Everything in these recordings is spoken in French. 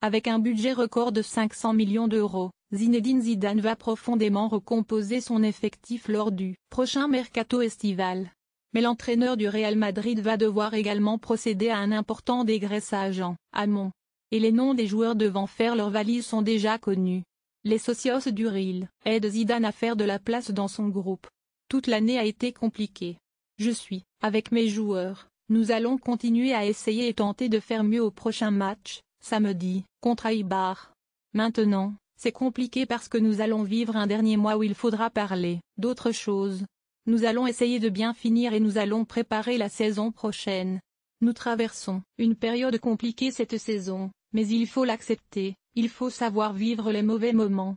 Avec un budget record de 500 millions d'euros, Zinedine Zidane va profondément recomposer son effectif lors du prochain mercato estival. Mais l'entraîneur du Real Madrid va devoir également procéder à un important dégraissage en amont. Et les noms des joueurs devant faire leur valise sont déjà connus. Les socios du Real aident Zidane à faire de la place dans son groupe. Toute l'année a été compliquée. Je suis, avec mes joueurs, nous allons continuer à essayer et tenter de faire mieux au prochain match, Samedi, contre Ibar. Maintenant, c'est compliqué parce que nous allons vivre un dernier mois où il faudra parler d'autres choses. Nous allons essayer de bien finir et nous allons préparer la saison prochaine. Nous traversons une période compliquée cette saison, mais il faut l'accepter, il faut savoir vivre les mauvais moments.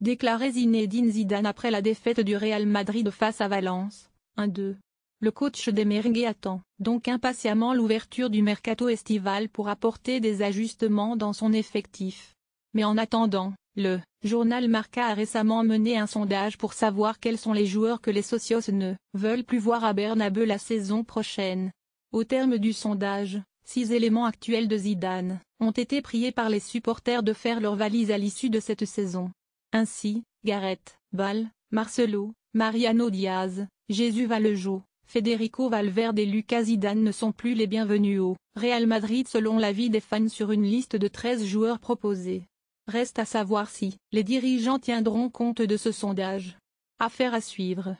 Déclaré Zinedine Zidane après la défaite du Real Madrid face à Valence, 1-2. Le coach des attend donc impatiemment l'ouverture du mercato estival pour apporter des ajustements dans son effectif. Mais en attendant, le journal Marca a récemment mené un sondage pour savoir quels sont les joueurs que les socios ne veulent plus voir à Bernabeu la saison prochaine. Au terme du sondage, six éléments actuels de Zidane ont été priés par les supporters de faire leurs valises à l'issue de cette saison. Ainsi, Gareth, Ball, Marcelo, Mariano Diaz, Jésus Vallejo. Federico Valverde et Lucas Zidane ne sont plus les bienvenus au Real Madrid selon l'avis des fans sur une liste de 13 joueurs proposés. Reste à savoir si les dirigeants tiendront compte de ce sondage. Affaire à suivre.